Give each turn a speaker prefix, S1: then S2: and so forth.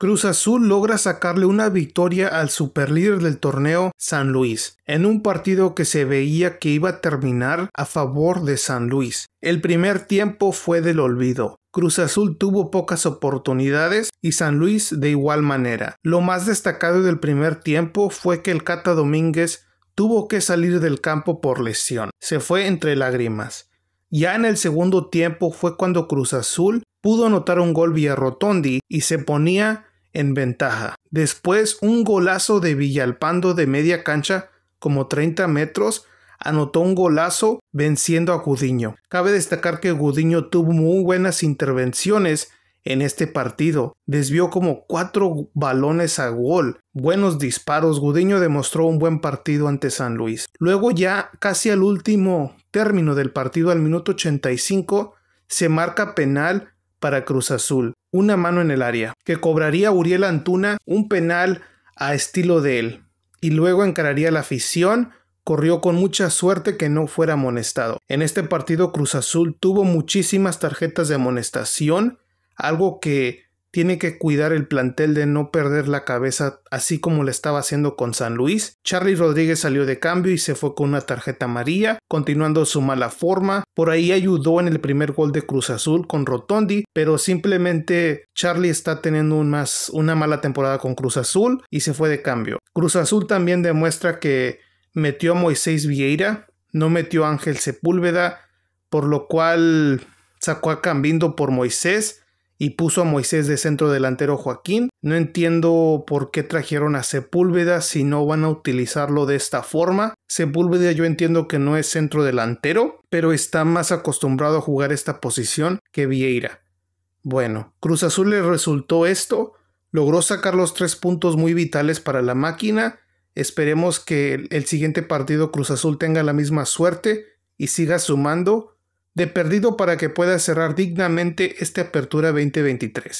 S1: Cruz Azul logra sacarle una victoria al superlíder del torneo San Luis, en un partido que se veía que iba a terminar a favor de San Luis. El primer tiempo fue del olvido. Cruz Azul tuvo pocas oportunidades y San Luis de igual manera. Lo más destacado del primer tiempo fue que el Cata Domínguez tuvo que salir del campo por lesión. Se fue entre lágrimas. Ya en el segundo tiempo fue cuando Cruz Azul pudo anotar un gol vía Rotondi y se ponía en ventaja. Después un golazo de Villalpando de media cancha, como 30 metros, anotó un golazo venciendo a Gudiño. Cabe destacar que Gudiño tuvo muy buenas intervenciones en este partido. Desvió como cuatro balones a gol. Buenos disparos. Gudiño demostró un buen partido ante San Luis. Luego ya casi al último término del partido al minuto 85 se marca penal para Cruz Azul una mano en el área, que cobraría Uriel Antuna un penal a estilo de él, y luego encararía la afición. Corrió con mucha suerte que no fuera amonestado. En este partido Cruz Azul tuvo muchísimas tarjetas de amonestación, algo que tiene que cuidar el plantel de no perder la cabeza, así como lo estaba haciendo con San Luis. Charlie Rodríguez salió de cambio y se fue con una tarjeta amarilla, continuando su mala forma. Por ahí ayudó en el primer gol de Cruz Azul con Rotondi, pero simplemente Charlie está teniendo una mala temporada con Cruz Azul y se fue de cambio. Cruz Azul también demuestra que metió a Moisés Vieira, no metió a Ángel Sepúlveda, por lo cual sacó a Cambindo por Moisés y puso a Moisés de centro delantero Joaquín. No entiendo por qué trajeron a Sepúlveda si no van a utilizarlo de esta forma. Sepúlveda yo entiendo que no es centro delantero, pero está más acostumbrado a jugar esta posición que Vieira. Bueno, Cruz Azul le resultó esto, logró sacar los tres puntos muy vitales para la máquina. Esperemos que el siguiente partido Cruz Azul tenga la misma suerte y siga sumando de perdido para que pueda cerrar dignamente esta apertura 2023.